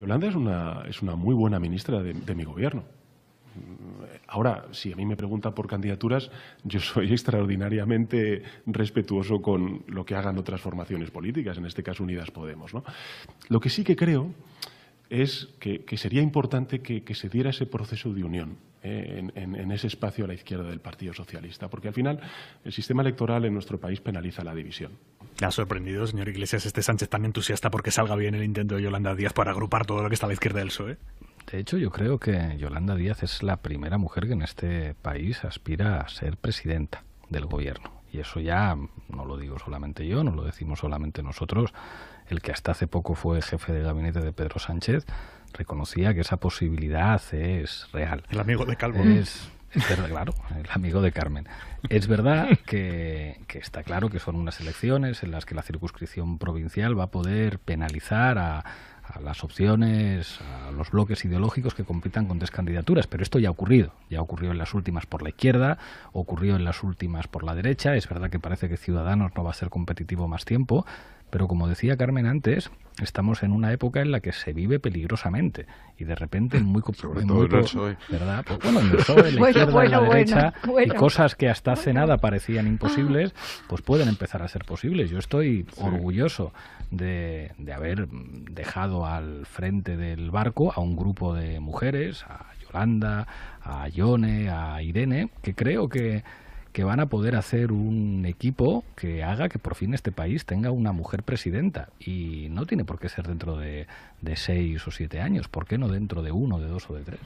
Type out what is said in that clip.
Holanda es una, es una muy buena ministra de, mi gobierno. Ahora, si a mí me pregunta por candidaturas, yo soy extraordinariamente respetuoso con lo que hagan otras formaciones políticas, en este caso Unidas Podemos. Lo que sí que creo es que, sería importante que, se diera ese proceso de unión eh, en, ese espacio a la izquierda del Partido Socialista, porque al final el sistema electoral en nuestro país penaliza la división. Ha sorprendido, señor Iglesias, este Sánchez tan entusiasta porque salga bien el intento de Yolanda Díaz para agrupar todo lo que está a la izquierda del PSOE. De hecho, yo creo que Yolanda Díaz es la primera mujer que en este país aspira a ser presidenta del gobierno. Y eso ya no lo digo solamente yo, no lo decimos solamente nosotros. El que hasta hace poco fue jefe de gabinete de Pedro Sánchez reconocía que esa posibilidad es real. El amigo de Calvo. Es, claro, el amigo de Carmen. Es verdad que, está claro que son unas elecciones en las que la circunscripción provincial va a poder penalizar a, a las opciones, a los bloques ideológicos que compitan con tres candidaturas, pero esto ya ha ocurrido. Ya ocurrió en las últimas por la izquierda, ocurrió en las últimas por la derecha. Es verdad que parece que Ciudadanos no va a ser competitivo más tiempo, pero como decía Carmen antes, estamos en una época en la que se vive peligrosamente y de repente muy, Sobre muy ¿verdad? Pues, bueno, en el en la derecha y cosas que hasta hace nada parecían ah. imposibles, pues pueden empezar a ser posibles. Yo estoy orgulloso de, haber dejado al frente del barco a un grupo de mujeres, a Yolanda, a Yone, a Irene, que creo que que van a poder hacer un equipo que haga que por fin este país tenga una mujer presidenta. Y no tiene por qué ser dentro de, seis o siete años. ¿Por qué no dentro de uno, de dos o de tres?